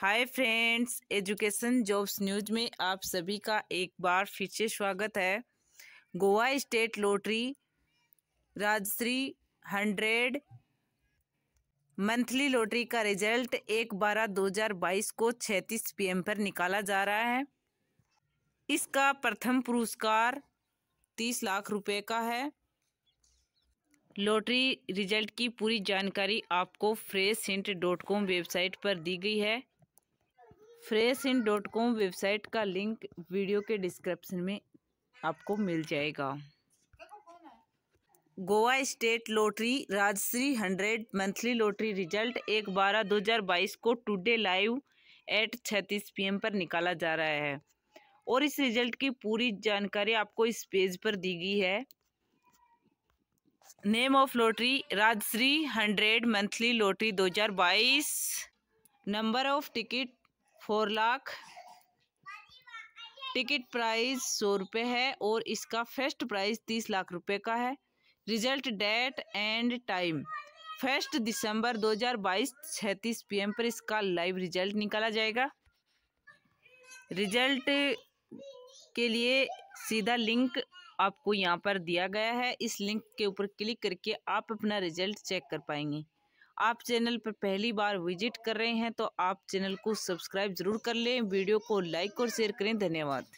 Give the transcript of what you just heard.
हाय friends education jobs news में आप सभी का एक बार फिर से स्वागत है Goa state lottery Rajshree hundred monthly lottery का रिजल्ट एक बारह दो हजार बाईस को छत्तीस पीएम पर निकाला जा रहा है इसका प्रथम पुरस्कार तीस लाख रुपए का है लॉटरी रिजल्ट की पूरी जानकारी आपको fresh hint dot com website पर दी गई है fresh in dot com website का लिंक वीडियो के डिस्क्रिप्शन में आपको मिल जाएगा Goa state lottery Rajshree hundred monthly lottery result एक बारह दो हज़ार बाईस को टुडे लाइव एट छत्तीस एम पर निकाला जा रहा है और इस रिजल्ट की पूरी जानकारी आपको इस पेज पर दी गई है name of lottery Rajshree hundred monthly lottery 2022 number of ticket four lakh ticket price सौ रुपये है और इसका फर्स्ट प्राइस तीस लाख रुपए का है result date and time first December 2022 36 PM पर इसका लाइव रिजल्ट निकाला जाएगा रिजल्ट के लिए सीधा लिंक आपको यहाँ पर दिया गया है इस लिंक के ऊपर क्लिक करके आप अपना रिजल्ट चेक कर पाएंगे आप चैनल पर पहली बार विजिट कर रहे हैं तो आप चैनल को सब्सक्राइब ज़रूर कर लें वीडियो को लाइक और शेयर करें धन्यवाद